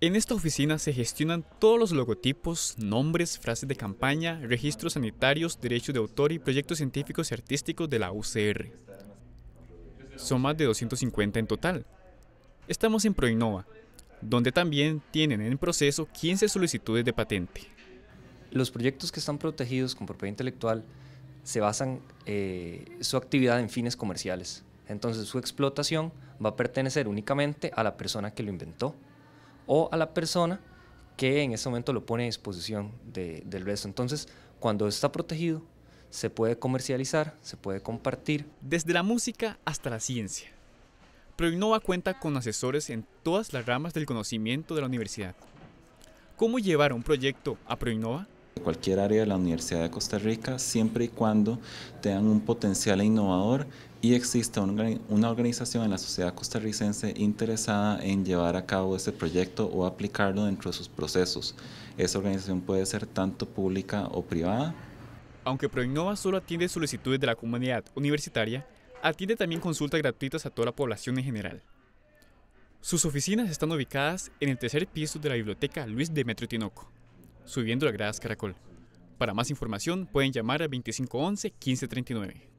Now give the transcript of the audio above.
En esta oficina se gestionan todos los logotipos, nombres, frases de campaña, registros sanitarios, derechos de autor y proyectos científicos y artísticos de la UCR. Son más de 250 en total. Estamos en Proinova, donde también tienen en proceso 15 solicitudes de patente. Los proyectos que están protegidos con propiedad intelectual se basan eh, su actividad en fines comerciales. Entonces su explotación va a pertenecer únicamente a la persona que lo inventó o a la persona que en ese momento lo pone a disposición del resto. Entonces, cuando está protegido, se puede comercializar, se puede compartir. Desde la música hasta la ciencia. Proinnova cuenta con asesores en todas las ramas del conocimiento de la universidad. ¿Cómo llevar un proyecto a Proinnova? cualquier área de la Universidad de Costa Rica, siempre y cuando tengan un potencial innovador y existe una organización en la sociedad costarricense interesada en llevar a cabo este proyecto o aplicarlo dentro de sus procesos. Esa organización puede ser tanto pública o privada. Aunque Proinnova solo atiende solicitudes de la comunidad universitaria, atiende también consultas gratuitas a toda la población en general. Sus oficinas están ubicadas en el tercer piso de la biblioteca Luis Demetrio Tinoco, subiendo la gradas Caracol. Para más información pueden llamar al 2511 1539.